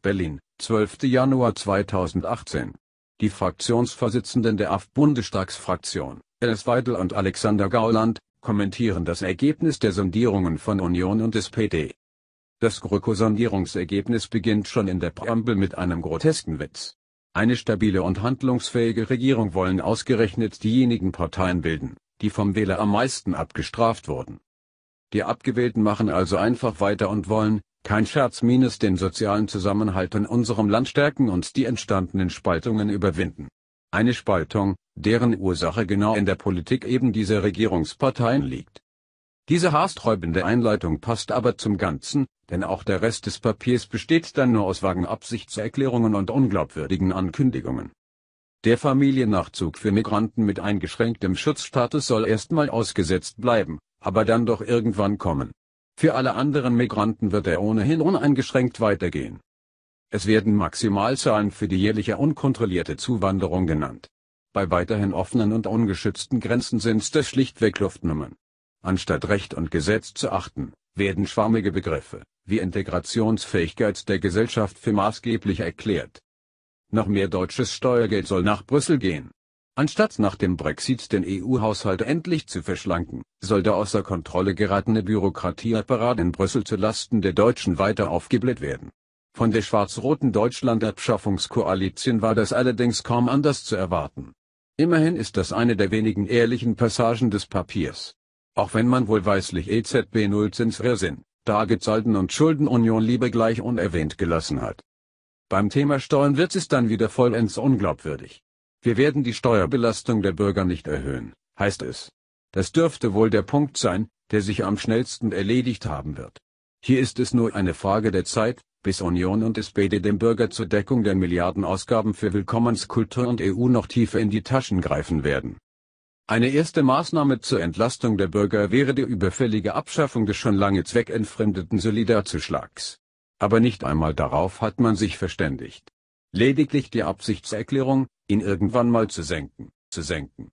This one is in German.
Berlin, 12. Januar 2018. Die Fraktionsvorsitzenden der AfD-Bundestagsfraktion, Alice Weidel und Alexander Gauland, kommentieren das Ergebnis der Sondierungen von Union und SPD. Das GroKo-Sondierungsergebnis beginnt schon in der Präambel mit einem grotesken Witz. Eine stabile und handlungsfähige Regierung wollen ausgerechnet diejenigen Parteien bilden, die vom Wähler am meisten abgestraft wurden. Die Abgewählten machen also einfach weiter und wollen, kein Scherz minus den sozialen Zusammenhalt in unserem Land stärken und die entstandenen Spaltungen überwinden. Eine Spaltung, deren Ursache genau in der Politik eben dieser Regierungsparteien liegt. Diese haarsträubende Einleitung passt aber zum Ganzen, denn auch der Rest des Papiers besteht dann nur aus vagen Absichtserklärungen und unglaubwürdigen Ankündigungen. Der Familiennachzug für Migranten mit eingeschränktem Schutzstatus soll erstmal ausgesetzt bleiben, aber dann doch irgendwann kommen. Für alle anderen Migranten wird er ohnehin uneingeschränkt weitergehen. Es werden Maximalzahlen für die jährliche unkontrollierte Zuwanderung genannt. Bei weiterhin offenen und ungeschützten Grenzen sind das schlichtweg Luftnummern. Anstatt Recht und Gesetz zu achten, werden schwammige Begriffe, wie Integrationsfähigkeit der Gesellschaft für maßgeblich erklärt. Noch mehr deutsches Steuergeld soll nach Brüssel gehen. Anstatt nach dem Brexit den EU-Haushalt endlich zu verschlanken, soll der außer Kontrolle geratene Bürokratieapparat in Brüssel zu Lasten der Deutschen weiter aufgebläht werden. Von der schwarz-roten Deutschland-Abschaffungskoalition war das allerdings kaum anders zu erwarten. Immerhin ist das eine der wenigen ehrlichen Passagen des Papiers. Auch wenn man wohlweislich EZB-Nullzinsrehrsinn, Dargezahlten und Schuldenunion lieber gleich unerwähnt gelassen hat. Beim Thema Steuern wird es dann wieder vollends unglaubwürdig. Wir werden die Steuerbelastung der Bürger nicht erhöhen, heißt es. Das dürfte wohl der Punkt sein, der sich am schnellsten erledigt haben wird. Hier ist es nur eine Frage der Zeit, bis Union und SPD dem Bürger zur Deckung der Milliardenausgaben für Willkommenskultur und EU noch tiefer in die Taschen greifen werden. Eine erste Maßnahme zur Entlastung der Bürger wäre die überfällige Abschaffung des schon lange zweckentfremdeten Solidarzuschlags aber nicht einmal darauf hat man sich verständigt. Lediglich die Absichtserklärung, ihn irgendwann mal zu senken, zu senken.